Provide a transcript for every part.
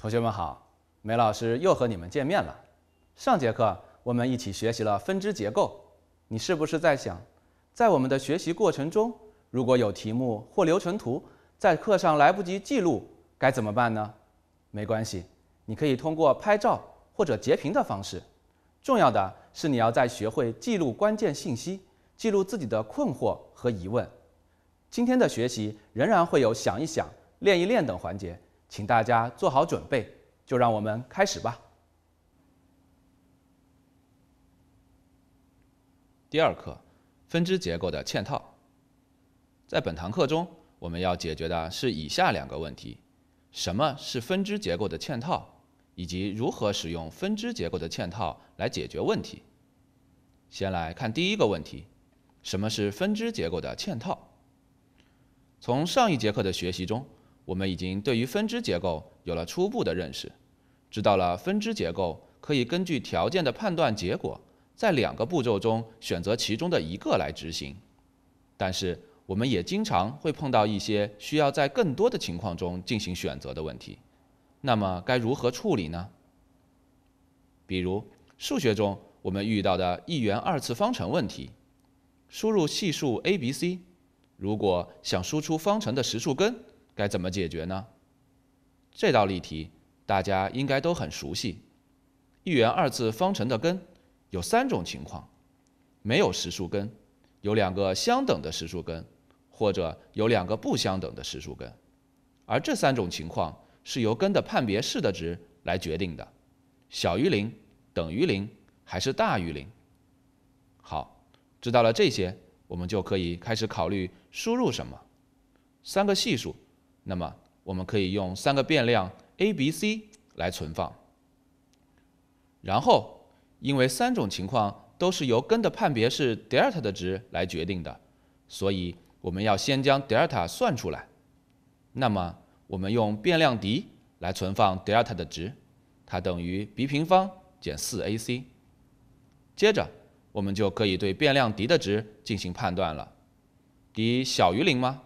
同学们好，梅老师又和你们见面了。上节课我们一起学习了分支结构，你是不是在想，在我们的学习过程中，如果有题目或流程图在课上来不及记录，该怎么办呢？没关系，你可以通过拍照或者截屏的方式。重要的是你要在学会记录关键信息，记录自己的困惑和疑问。今天的学习仍然会有想一想、练一练等环节。请大家做好准备，就让我们开始吧。第二课，分支结构的嵌套。在本堂课中，我们要解决的是以下两个问题：什么是分支结构的嵌套，以及如何使用分支结构的嵌套来解决问题。先来看第一个问题：什么是分支结构的嵌套？从上一节课的学习中。我们已经对于分支结构有了初步的认识，知道了分支结构可以根据条件的判断结果，在两个步骤中选择其中的一个来执行。但是，我们也经常会碰到一些需要在更多的情况中进行选择的问题，那么该如何处理呢？比如数学中我们遇到的一元二次方程问题，输入系数 a、b、c，如果想输出方程的实数根。该怎么解决呢？这道例题大家应该都很熟悉。一元二次方程的根有三种情况：没有实数根，有两个相等的实数根，或者有两个不相等的实数根。而这三种情况是由根的判别式的值来决定的：小于零、等于零还是大于零。好，知道了这些，我们就可以开始考虑输入什么三个系数。那么我们可以用三个变量 a、b、c 来存放。然后，因为三种情况都是由根的判别式 delta 的值来决定的，所以我们要先将 delta 算出来。那么我们用变量 d 来存放 delta 的值，它等于 b 平方减 4ac。接着，我们就可以对变量 d 的值进行判断了。d 小于零吗？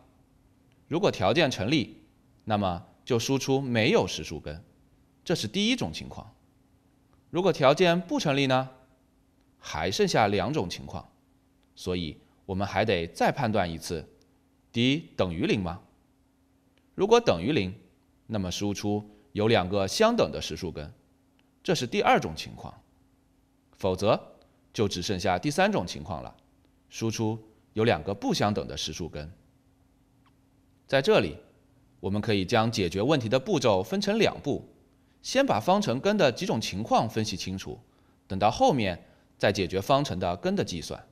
如果条件成立，那么就输出没有实数根，这是第一种情况。如果条件不成立呢？还剩下两种情况，所以我们还得再判断一次，d 等于零吗？如果等于零，那么输出有两个相等的实数根，这是第二种情况。否则就只剩下第三种情况了，输出有两个不相等的实数根。在这里，我们可以将解决问题的步骤分成两步：先把方程根的几种情况分析清楚，等到后面再解决方程的根的计算。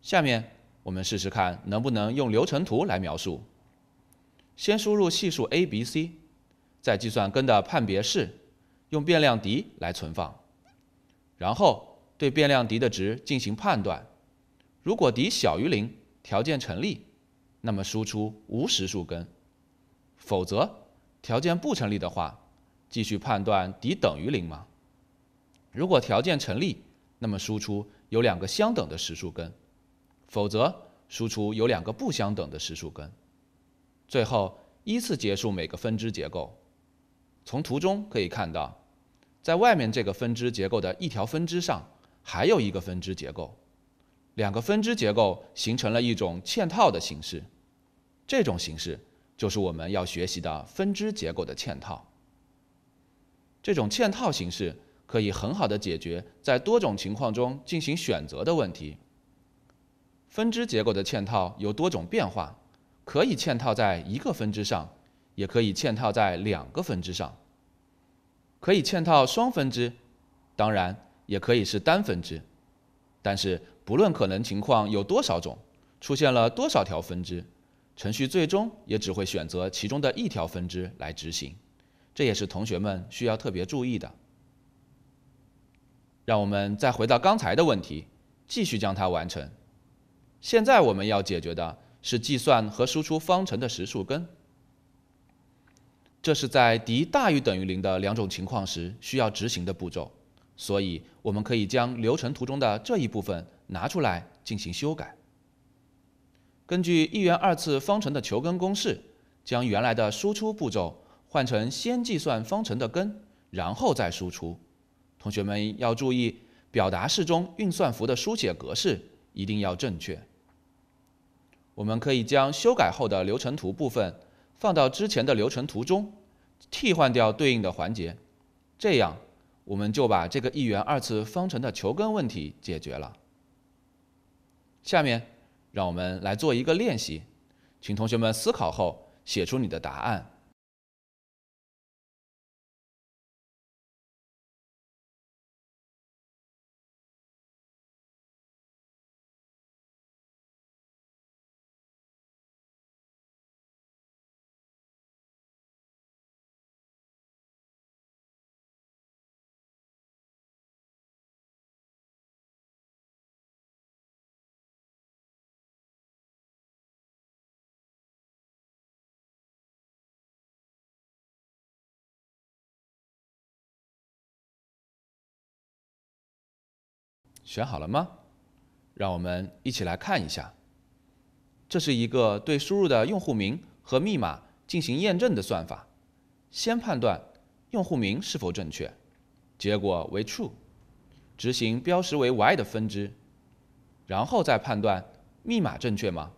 下面我们试试看能不能用流程图来描述：先输入系数 a、b、c，再计算根的判别式，用变量 D 来存放，然后对变量 D 的值进行判断：如果 D 小于零，条件成立。那么输出无实数根，否则条件不成立的话，继续判断底等于零吗？如果条件成立，那么输出有两个相等的实数根，否则输出有两个不相等的实数根。最后依次结束每个分支结构。从图中可以看到，在外面这个分支结构的一条分支上，还有一个分支结构，两个分支结构形成了一种嵌套的形式。这种形式就是我们要学习的分支结构的嵌套。这种嵌套形式可以很好的解决在多种情况中进行选择的问题。分支结构的嵌套有多种变化，可以嵌套在一个分支上，也可以嵌套在两个分支上，可以嵌套双分支，当然也可以是单分支。但是不论可能情况有多少种，出现了多少条分支。程序最终也只会选择其中的一条分支来执行，这也是同学们需要特别注意的。让我们再回到刚才的问题，继续将它完成。现在我们要解决的是计算和输出方程的实数根，这是在 D 大于等于零的两种情况时需要执行的步骤，所以我们可以将流程图中的这一部分拿出来进行修改。根据一元二次方程的求根公式，将原来的输出步骤换成先计算方程的根，然后再输出。同学们要注意，表达式中运算符的书写格式一定要正确。我们可以将修改后的流程图部分放到之前的流程图中，替换掉对应的环节，这样我们就把这个一元二次方程的求根问题解决了。下面。让我们来做一个练习，请同学们思考后写出你的答案。选好了吗？让我们一起来看一下。这是一个对输入的用户名和密码进行验证的算法。先判断用户名是否正确，结果为 true，执行标识为 Y 的分支。然后再判断密码正确吗？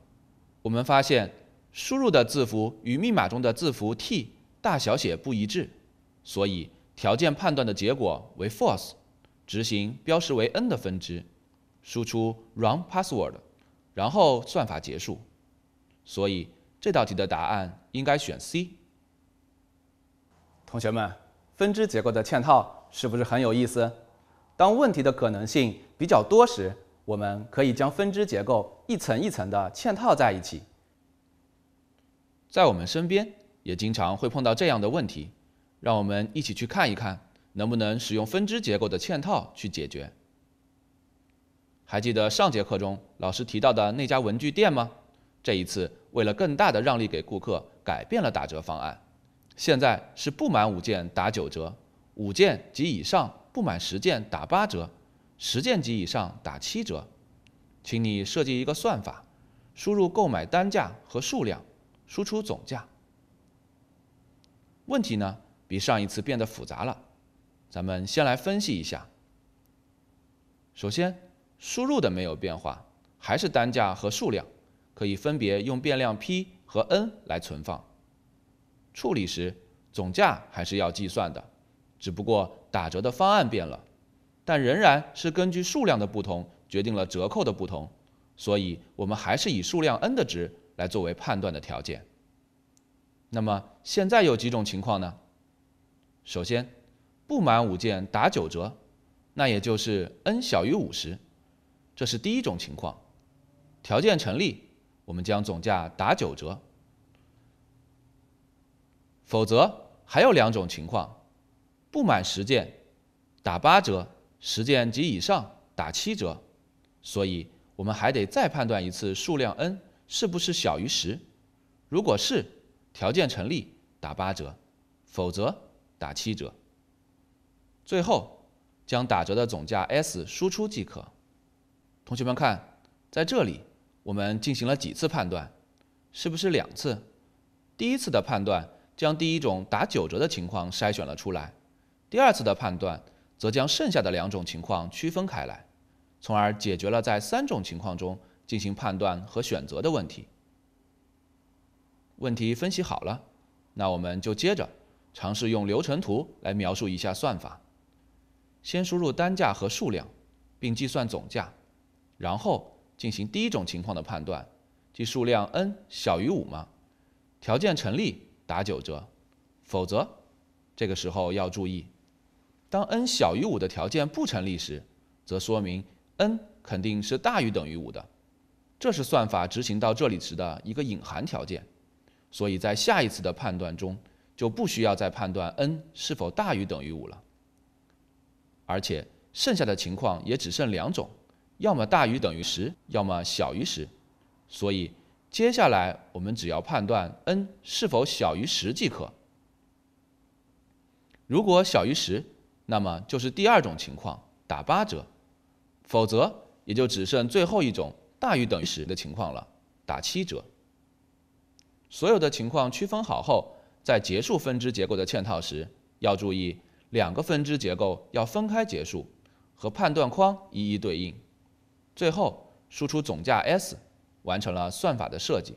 我们发现输入的字符与密码中的字符 t 大小写不一致，所以条件判断的结果为 false。执行标识为 n 的分支，输出 wrong password，然后算法结束。所以这道题的答案应该选 C。同学们，分支结构的嵌套是不是很有意思？当问题的可能性比较多时，我们可以将分支结构一层一层的嵌套在一起。在我们身边也经常会碰到这样的问题，让我们一起去看一看。能不能使用分支结构的嵌套去解决？还记得上节课中老师提到的那家文具店吗？这一次为了更大的让利给顾客，改变了打折方案，现在是不满五件打九折，五件及以上不满十件打八折，十件及以上打七折。请你设计一个算法，输入购买单价和数量，输出总价。问题呢比上一次变得复杂了。咱们先来分析一下。首先，输入的没有变化，还是单价和数量，可以分别用变量 P 和 N 来存放。处理时，总价还是要计算的，只不过打折的方案变了，但仍然是根据数量的不同决定了折扣的不同，所以我们还是以数量 N 的值来作为判断的条件。那么现在有几种情况呢？首先，不满五件打九折，那也就是 n 小于五十，这是第一种情况，条件成立，我们将总价打九折。否则还有两种情况，不满十件打八折，十件及以上打七折。所以我们还得再判断一次数量 n 是不是小于十，如果是，条件成立打八折，否则打七折。最后将打折的总价 s 输出即可。同学们看，在这里我们进行了几次判断，是不是两次？第一次的判断将第一种打九折的情况筛选了出来，第二次的判断则将剩下的两种情况区分开来，从而解决了在三种情况中进行判断和选择的问题。问题分析好了，那我们就接着尝试用流程图来描述一下算法。先输入单价和数量，并计算总价，然后进行第一种情况的判断，即数量 n 小于五吗？条件成立打九折，否则，这个时候要注意，当 n 小于五的条件不成立时，则说明 n 肯定是大于等于五的，这是算法执行到这里时的一个隐含条件，所以在下一次的判断中就不需要再判断 n 是否大于等于五了。而且剩下的情况也只剩两种，要么大于等于十，要么小于十，所以接下来我们只要判断 n 是否小于十即可。如果小于十，那么就是第二种情况，打八折；否则也就只剩最后一种大于等于十的情况了，打七折。所有的情况区分好后，在结束分支结构的嵌套时，要注意。两个分支结构要分开结束，和判断框一一对应，最后输出总价 S，完成了算法的设计。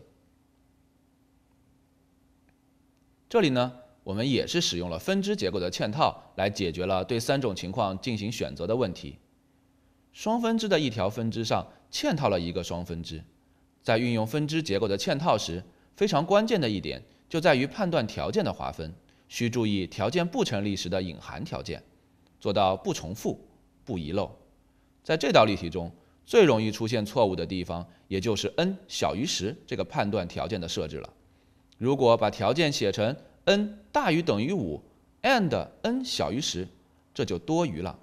这里呢，我们也是使用了分支结构的嵌套，来解决了对三种情况进行选择的问题。双分支的一条分支上嵌套了一个双分支，在运用分支结构的嵌套时，非常关键的一点就在于判断条件的划分。需注意条件不成立时的隐含条件，做到不重复、不遗漏。在这道例题中，最容易出现错误的地方，也就是 n 小于十这个判断条件的设置了。如果把条件写成 n 大于等于五 and n 小于十，这就多余了。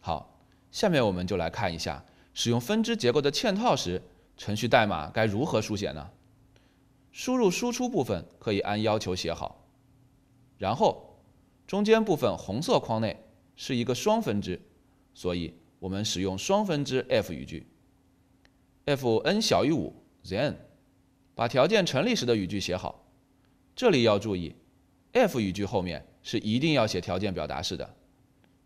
好，下面我们就来看一下，使用分支结构的嵌套时，程序代码该如何书写呢？输入输出部分可以按要求写好，然后中间部分红色框内是一个双分支，所以我们使用双分支 f 语句。f n 小于五 then，把条件成立时的语句写好。这里要注意 f 语句后面是一定要写条件表达式的。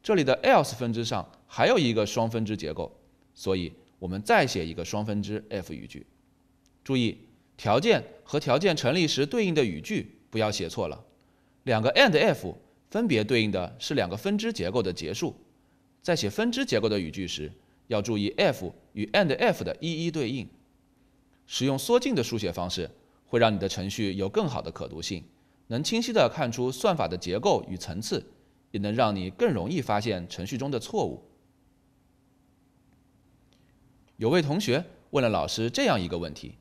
这里的 else 分支上还有一个双分支结构，所以我们再写一个双分支 f 语句。注意条件。和条件成立时对应的语句不要写错了。两个 and f 分别对应的是两个分支结构的结束。在写分支结构的语句时，要注意 f 与 and f 的一一对应。使用缩进的书写方式，会让你的程序有更好的可读性，能清晰的看出算法的结构与层次，也能让你更容易发现程序中的错误。有位同学问了老师这样一个问题。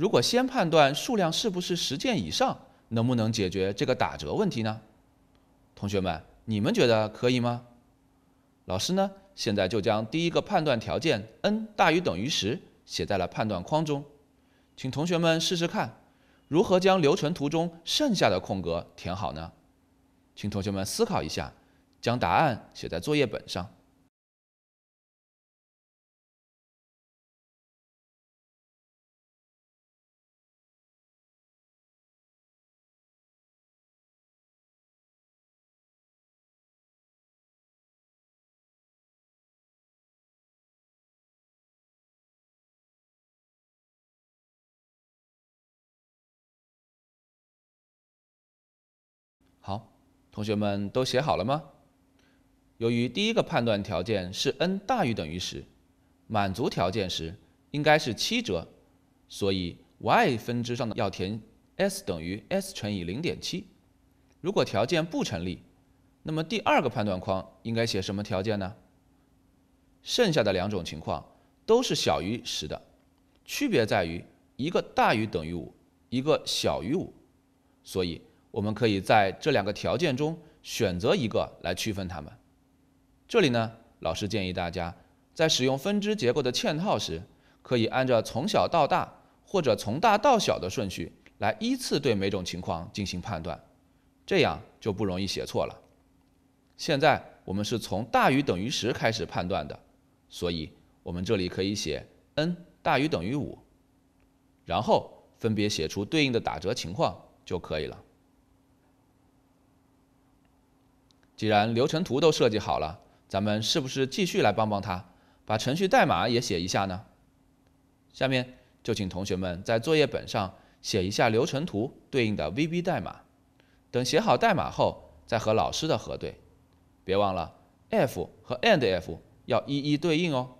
如果先判断数量是不是十件以上，能不能解决这个打折问题呢？同学们，你们觉得可以吗？老师呢，现在就将第一个判断条件 n 大于等于十写在了判断框中，请同学们试试看，如何将流程图中剩下的空格填好呢？请同学们思考一下，将答案写在作业本上。好，同学们都写好了吗？由于第一个判断条件是 n 大于等于十，满足条件时应该是七折，所以 y 分支上的要填 s 等于 s 乘以零点七。如果条件不成立，那么第二个判断框应该写什么条件呢？剩下的两种情况都是小于十的，区别在于一个大于等于五，一个小于五，所以。我们可以在这两个条件中选择一个来区分它们。这里呢，老师建议大家在使用分支结构的嵌套时，可以按照从小到大或者从大到小的顺序来依次对每种情况进行判断，这样就不容易写错了。现在我们是从大于等于十开始判断的，所以我们这里可以写 n 大于等于五，然后分别写出对应的打折情况就可以了。既然流程图都设计好了，咱们是不是继续来帮帮他，把程序代码也写一下呢？下面就请同学们在作业本上写一下流程图对应的 VB 代码，等写好代码后再和老师的核对，别忘了 F 和 a n d F 要一一对应哦。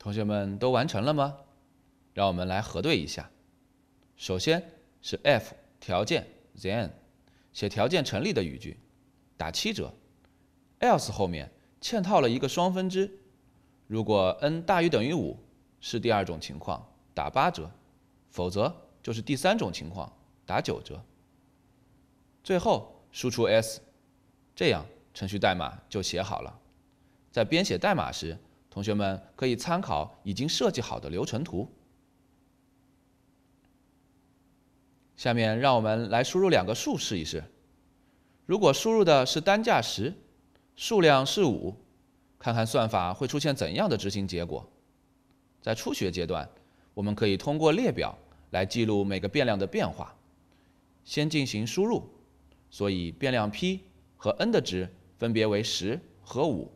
同学们都完成了吗？让我们来核对一下。首先是 f 条件 then 写条件成立的语句，打七折。else 后面嵌套了一个双分支，如果 n 大于等于五是第二种情况，打八折；否则就是第三种情况，打九折。最后输出 s，这样程序代码就写好了。在编写代码时。同学们可以参考已经设计好的流程图。下面让我们来输入两个数试一试。如果输入的是单价十，数量是五，看看算法会出现怎样的执行结果。在初学阶段，我们可以通过列表来记录每个变量的变化。先进行输入，所以变量 p 和 n 的值分别为十和五。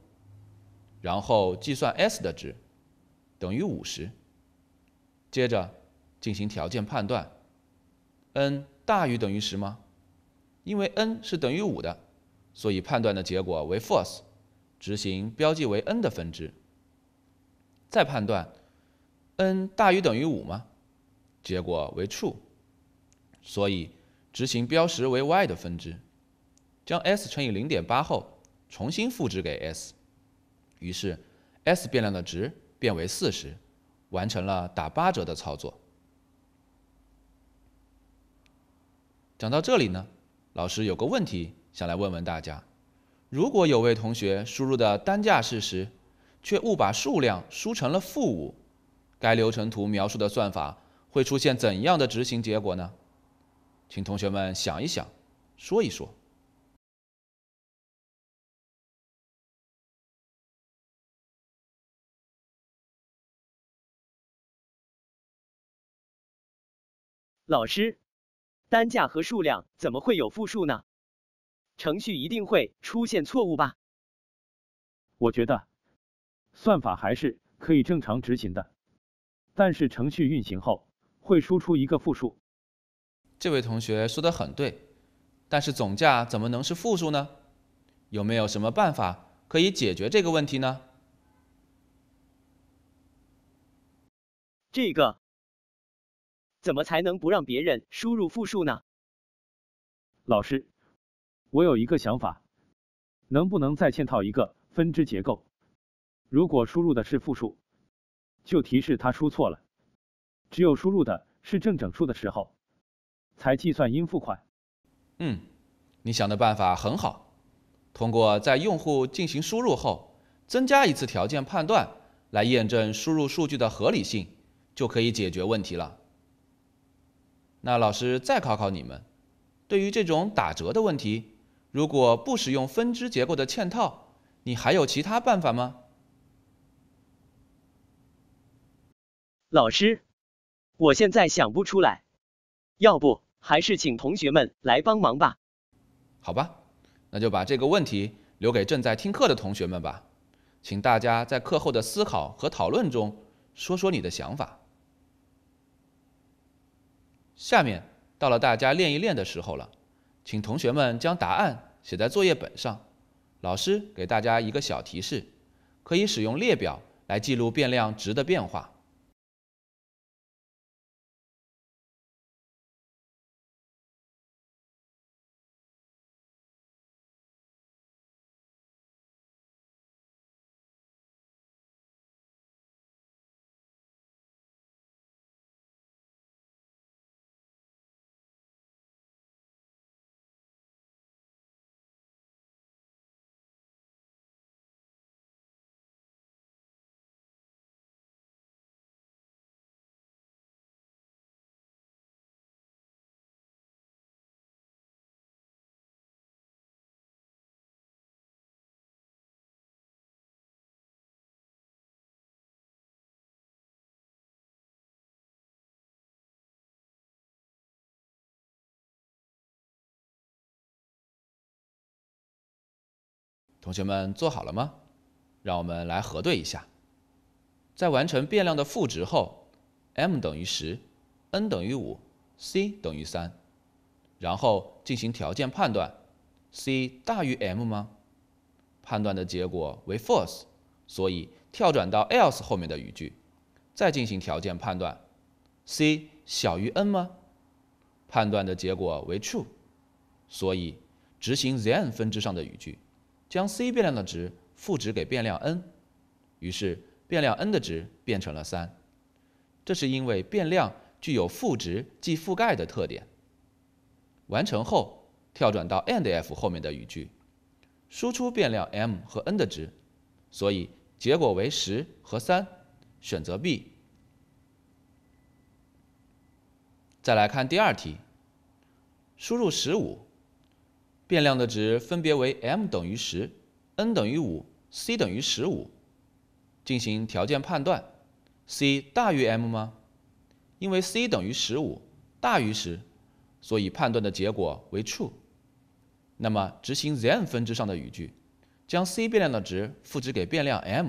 然后计算 s 的值，等于五十。接着进行条件判断，n 大于等于十吗？因为 n 是等于五的，所以判断的结果为 false，执行标记为 n 的分支。再判断 n 大于等于五吗？结果为 true，所以执行标识为 y 的分支，将 s 乘以零点八后重新复制给 s。于是，s 变量的值变为四十，完成了打八折的操作。讲到这里呢，老师有个问题想来问问大家：如果有位同学输入的单价是十，却误把数量输成了负五，该流程图描述的算法会出现怎样的执行结果呢？请同学们想一想，说一说。老师，单价和数量怎么会有负数呢？程序一定会出现错误吧？我觉得算法还是可以正常执行的，但是程序运行后会输出一个负数。这位同学说的很对，但是总价怎么能是负数呢？有没有什么办法可以解决这个问题呢？这个。怎么才能不让别人输入负数呢？老师，我有一个想法，能不能再嵌套一个分支结构？如果输入的是负数，就提示他输错了；只有输入的是正整数的时候，才计算应付款。嗯，你想的办法很好，通过在用户进行输入后，增加一次条件判断来验证输入数据的合理性，就可以解决问题了。那老师再考考你们，对于这种打折的问题，如果不使用分支结构的嵌套，你还有其他办法吗？老师，我现在想不出来，要不还是请同学们来帮忙吧？好吧，那就把这个问题留给正在听课的同学们吧，请大家在课后的思考和讨论中说说你的想法。下面到了大家练一练的时候了，请同学们将答案写在作业本上。老师给大家一个小提示，可以使用列表来记录变量值的变化。同学们做好了吗？让我们来核对一下。在完成变量的赋值后，m 等于十，n 等于五，c 等于三。然后进行条件判断，c 大于 m 吗？判断的结果为 false，所以跳转到 else 后面的语句。再进行条件判断，c 小于 n 吗？判断的结果为 true，所以执行 then 分支上的语句。将 c 变量的值赋值给变量 n，于是变量 n 的值变成了三，这是因为变量具有赋值即覆盖的特点。完成后跳转到 a n d f 后面的语句，输出变量 m 和 n 的值，所以结果为十和三，选择 B。再来看第二题，输入十五。变量的值分别为 m 等于十，n 等于五，c 等于十五。进行条件判断，c 大于 m 吗？因为 c 等于十五，大于十，所以判断的结果为 true。那么执行 then 分支上的语句，将 c 变量的值赋值给变量 m，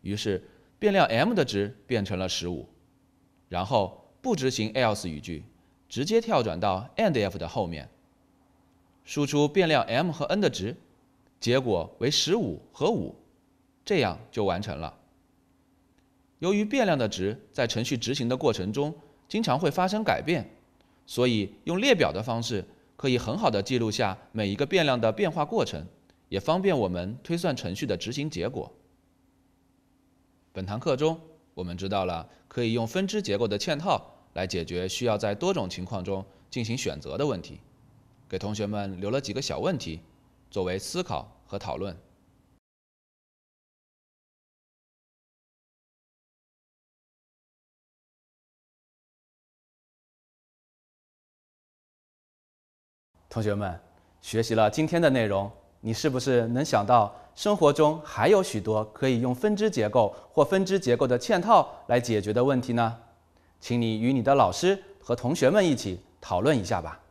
于是变量 m 的值变成了十五。然后不执行 else 语句，直接跳转到 a n d if 的后面。输出变量 m 和 n 的值，结果为十五和五，这样就完成了。由于变量的值在程序执行的过程中经常会发生改变，所以用列表的方式可以很好的记录下每一个变量的变化过程，也方便我们推算程序的执行结果。本堂课中，我们知道了可以用分支结构的嵌套来解决需要在多种情况中进行选择的问题。给同学们留了几个小问题，作为思考和讨论。同学们，学习了今天的内容，你是不是能想到生活中还有许多可以用分支结构或分支结构的嵌套来解决的问题呢？请你与你的老师和同学们一起讨论一下吧。